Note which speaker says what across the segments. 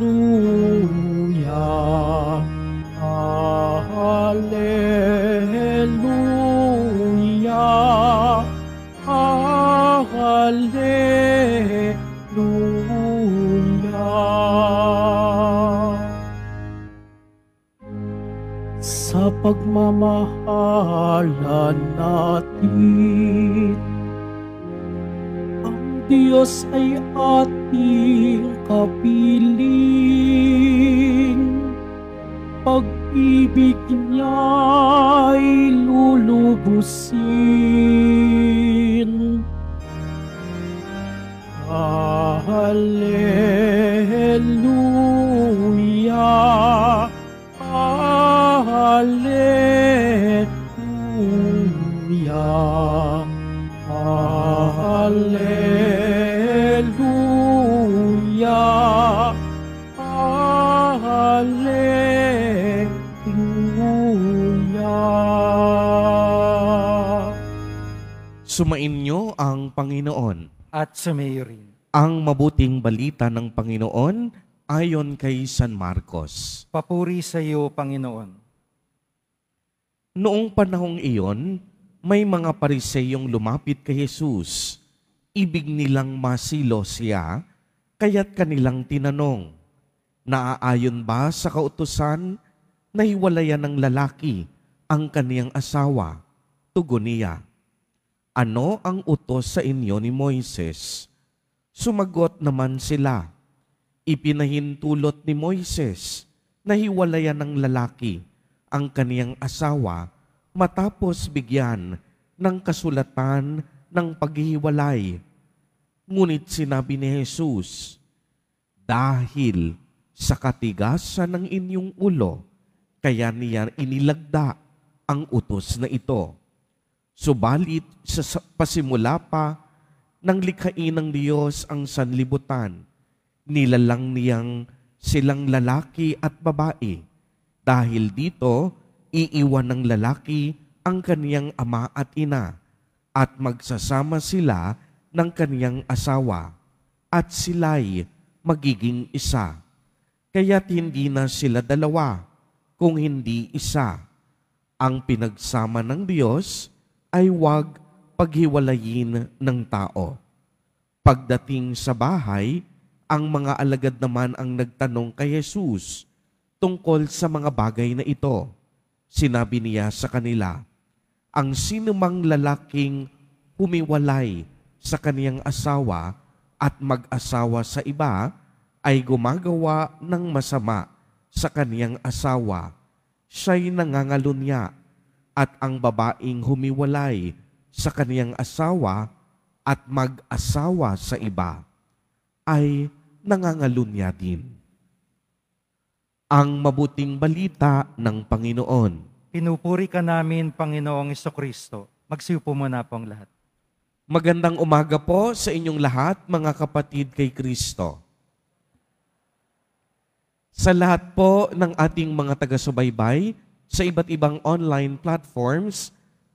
Speaker 1: Hallelujah. Hallelujah. Hallelujah. Sa pagmamahalan natin Diyos ay ating kapiling Pag-ibig ay lulubusin Hallelujah Hallelujah ang mabuting balita ng Panginoon ayon kay San Marcos. Papuri sa iyo, Panginoon. Noong panahong iyon, may mga pariseyong lumapit kay Jesus. Ibig nilang masilo siya, kaya't kanilang tinanong, Naaayon ba sa kautusan na hiwalayan ng lalaki ang kaniyang asawa? Tugon niya, Ano ang utos sa inyo ni Moises? Sumagot naman sila. Ipinahintulot ni Moises na hiwalayan ng lalaki ang kaniyang asawa matapos bigyan ng kasulatan ng paghihiwalay. Ngunit sinabi ni Jesus, Dahil sa katigasan ng inyong ulo, kaya niya inilagda ang utos na ito. Subalit sa pasimula pa nang likhain ng Diyos ang sanlibutan, nilalang niyang silang lalaki at babae. Dahil dito, iiwan ng lalaki ang kaniyang ama at ina at magsasama sila ng kaniyang asawa at sila'y magiging isa. Kaya't hindi na sila dalawa kung hindi isa. Ang pinagsama ng Diyos ay wag paghiwalayin ng tao. Pagdating sa bahay, ang mga alagad naman ang nagtanong kay Jesus tungkol sa mga bagay na ito. Sinabi niya sa kanila, ang sinumang lalaking humiwalay sa kaniyang asawa at mag-asawa sa iba ay gumagawa ng masama sa kaniyang asawa. Siya'y nangangalunya at ang babaing humiwalay sa kaniyang asawa at mag-asawa sa iba ay nangangalunya din. Ang mabuting balita ng Panginoon. Pinupuri ka namin, Panginoong Kristo. Magsiupo muna po ang lahat. Magandang umaga po sa inyong lahat, mga kapatid kay Kristo. Sa lahat po ng ating mga taga-subaybay sa iba't ibang online platforms,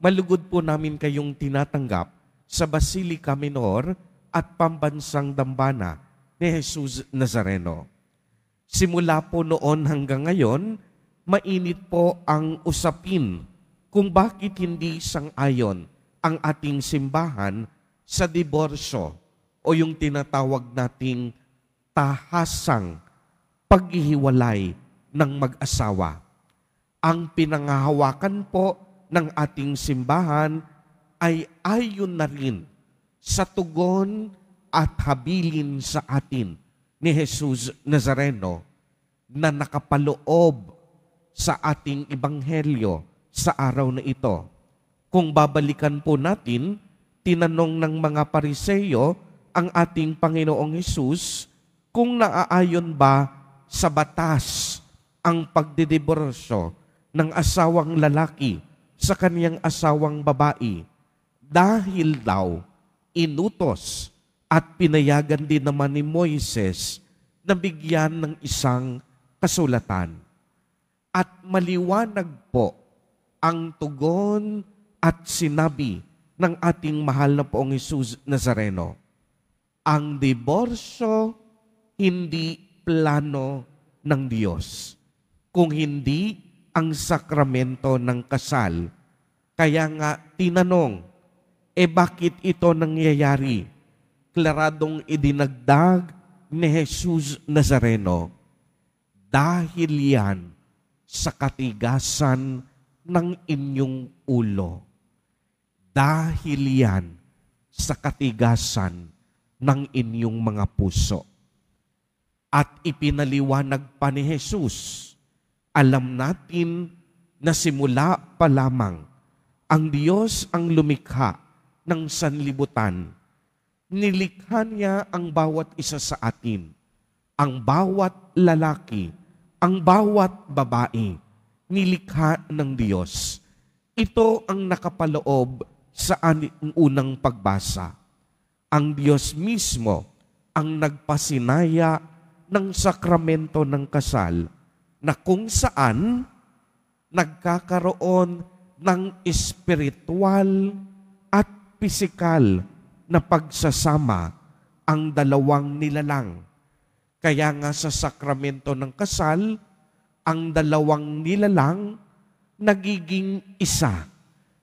Speaker 1: malugod po namin kayong tinatanggap sa Basilica Minor at Pambansang Dambana ni Jesus Nazareno. Simula po noon hanggang ngayon, mainit po ang usapin kung bakit hindi sang-ayon ang ating simbahan sa diborsyo o yung tinatawag nating tahasang paghihiwalay ng mag-asawa. Ang pinangahawakan po ng ating simbahan ay ayon na rin sa tugon at habilin sa atin ni Jesus Nazareno na nakapaloob sa ating ibanghelyo sa araw na ito. Kung babalikan po natin, tinanong ng mga pariseyo ang ating Panginoong Hesus kung naaayon ba sa batas ang pagdidiborsyo ng asawang lalaki sa kaniyang asawang babae dahil daw inutos at pinayagan din naman ni Moises na bigyan ng isang kasulatan. At maliwanag po ang tugon at sinabi ng ating mahal na poong Jesus Nazareno. Ang diborsyo hindi plano ng Diyos, kung hindi ang sakramento ng kasal. Kaya nga tinanong, e bakit ito nangyayari? Klaradong idinagdag ni Jesus Nazareno, dahil yan sa katigasan ng inyong ulo. Dahil yan sa katigasan ng inyong mga puso. At ipinaliwanag pa ni Jesus alam natin na simula pa lamang ang Diyos ang lumikha ng sanlibutan. Nilikha niya ang bawat isa sa atin, ang bawat lalaki, ang bawat babae, nilikha ng Diyos. Ito ang nakapaloob sa unang pagbasa. Ang Diyos mismo ang nagpasinaya ng sakramento ng kasal na kung saan nagkakaroon ng espiritual at pisikal na pagsasama ang dalawang nilalang. Kaya nga sa sakramento ng kasal, ang dalawang nilalang nagiging isa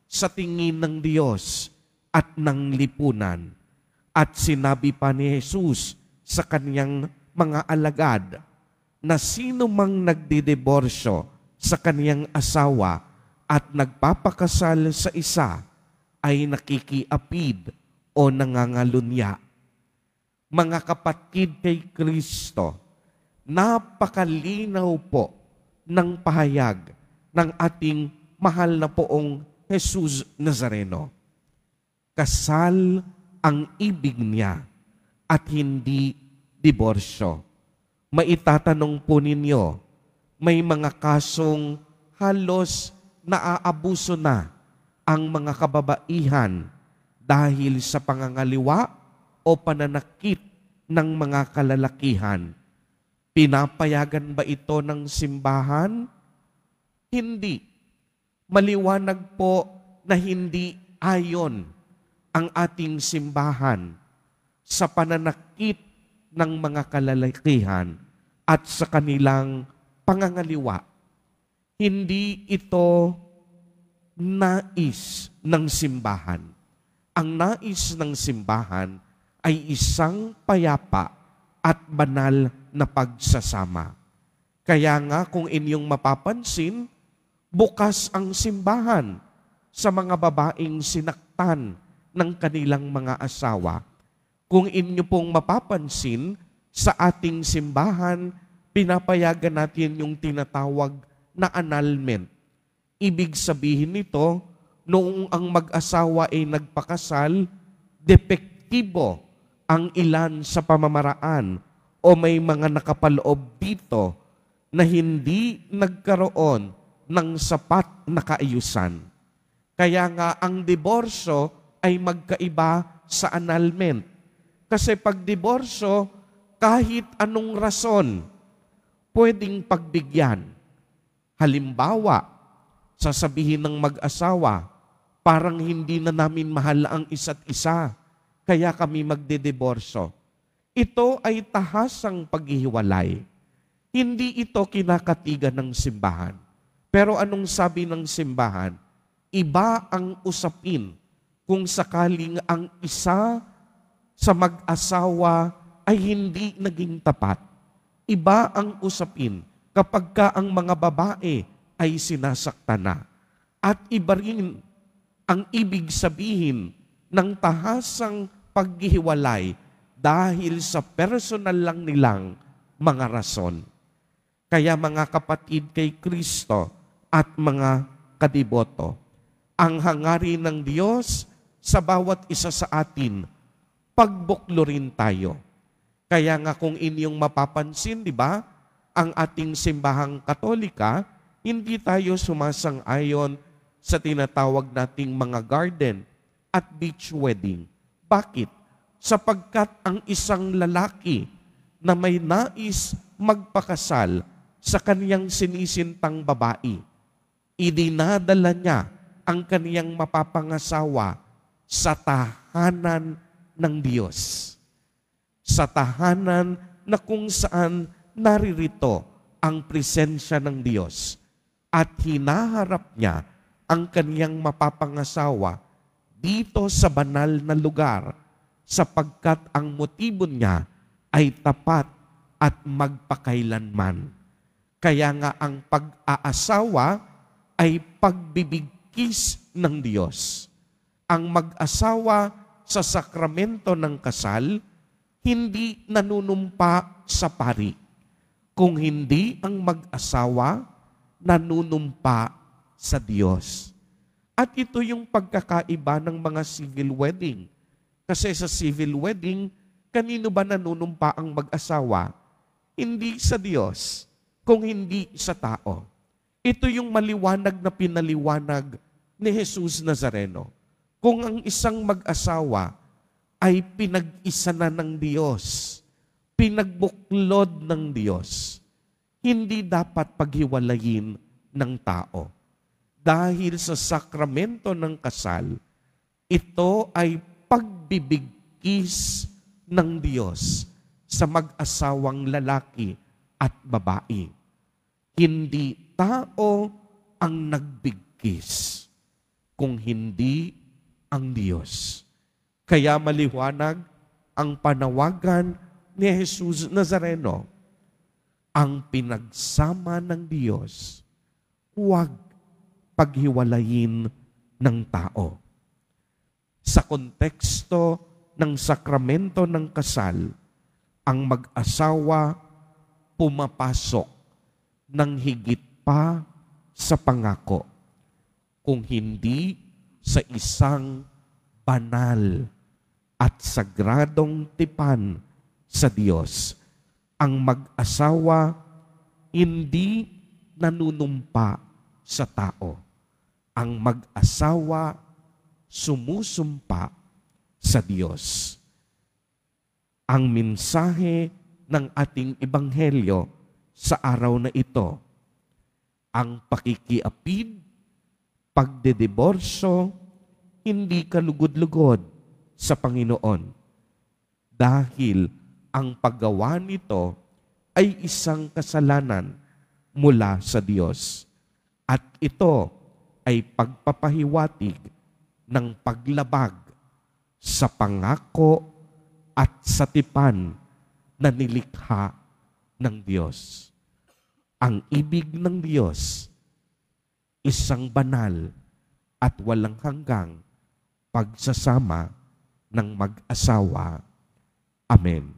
Speaker 1: sa tingin ng Diyos at ng lipunan. At sinabi pa ni Jesus sa kanyang mga alagad, na sino mang nagdidiborsyo sa kaniyang asawa at nagpapakasal sa isa ay nakikiapid o nangangalunya. Mga kapatid kay Kristo, napakalinaw po ng pahayag ng ating mahal na poong Jesus Nazareno. Kasal ang ibig niya at hindi diborsyo maitatanong po ninyo, may mga kasong halos naaabuso na ang mga kababaihan dahil sa pangangaliwa o pananakit ng mga kalalakihan. Pinapayagan ba ito ng simbahan? Hindi. Maliwanag po na hindi ayon ang ating simbahan sa pananakit ng mga kalalakihan at sa kanilang pangangaliwa. Hindi ito nais ng simbahan. Ang nais ng simbahan ay isang payapa at banal na pagsasama. Kaya nga kung inyong mapapansin, bukas ang simbahan sa mga babaeng sinaktan ng kanilang mga asawa kung inyo pong mapapansin, sa ating simbahan, pinapayagan natin yung tinatawag na annulment. Ibig sabihin nito, noong ang mag-asawa ay nagpakasal, depektibo ang ilan sa pamamaraan o may mga nakapaloob dito na hindi nagkaroon ng sapat na kaayusan. Kaya nga ang diborso ay magkaiba sa annulment kasi pag diborso, kahit anong rason, pwedeng pagbigyan. Halimbawa, sasabihin ng mag-asawa, parang hindi na namin mahal ang isa't isa, kaya kami magdediborso. Ito ay tahasang paghihiwalay. Hindi ito kinakatigan ng simbahan. Pero anong sabi ng simbahan? Iba ang usapin kung sakaling ang isa sa mag-asawa ay hindi naging tapat. Iba ang usapin kapag ka ang mga babae ay sinasaktan na. At iba rin ang ibig sabihin ng tahasang paghihiwalay dahil sa personal lang nilang mga rason. Kaya mga kapatid kay Kristo at mga kadiboto, ang hangarin ng Diyos sa bawat isa sa atin pagbuklo rin tayo. Kaya nga kung inyong mapapansin, di ba, ang ating simbahang katolika, hindi tayo sumasang-ayon sa tinatawag nating mga garden at beach wedding. Bakit? Sapagkat ang isang lalaki na may nais magpakasal sa kaniyang sinisintang babae, idinadala niya ang kaniyang mapapangasawa sa tahanan ng Diyos sa tahanan na kung saan naririto ang presensya ng Diyos at hinaharap niya ang kaniyang mapapangasawa dito sa banal na lugar sapagkat ang motibo niya ay tapat at magpakailanman. Kaya nga ang pag-aasawa ay pagbibigkis ng Diyos. Ang mag-asawa sa sakramento ng kasal, hindi nanunumpa sa pari. Kung hindi ang mag-asawa, nanunumpa sa Diyos. At ito yung pagkakaiba ng mga civil wedding. Kasi sa civil wedding, kanino ba nanunumpa ang mag-asawa? Hindi sa Diyos, kung hindi sa tao. Ito yung maliwanag na pinaliwanag ni Jesus Nazareno kung ang isang mag-asawa ay pinag-isa na ng Diyos, pinagbuklod ng Diyos, hindi dapat paghiwalayin ng tao. Dahil sa sakramento ng kasal, ito ay pagbibigkis ng Diyos sa mag-asawang lalaki at babae. Hindi tao ang nagbigkis, kung hindi ang Diyos. Kaya maliwanag ang panawagan ni Jesus Nazareno. Ang pinagsama ng Diyos, huwag paghiwalayin ng tao. Sa konteksto ng sakramento ng kasal, ang mag-asawa pumapasok ng higit pa sa pangako. Kung hindi sa isang banal at sagradong tipan sa Diyos. Ang mag-asawa hindi nanunumpa sa tao. Ang mag-asawa sumusumpa sa Diyos. Ang mensahe ng ating ebanghelyo sa araw na ito, ang pakikiapid pagdediborso, hindi kalugod-lugod sa Panginoon. Dahil ang paggawa nito ay isang kasalanan mula sa Diyos. At ito ay pagpapahiwatig ng paglabag sa pangako at sa tipan na nilikha ng Diyos. Ang ibig ng Diyos isang banal at walang hanggang pagsasama ng mag-asawa. Amen.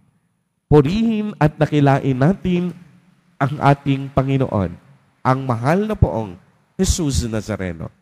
Speaker 1: Purihin at nakilain natin ang ating Panginoon, ang mahal na poong Jesus Nazareno.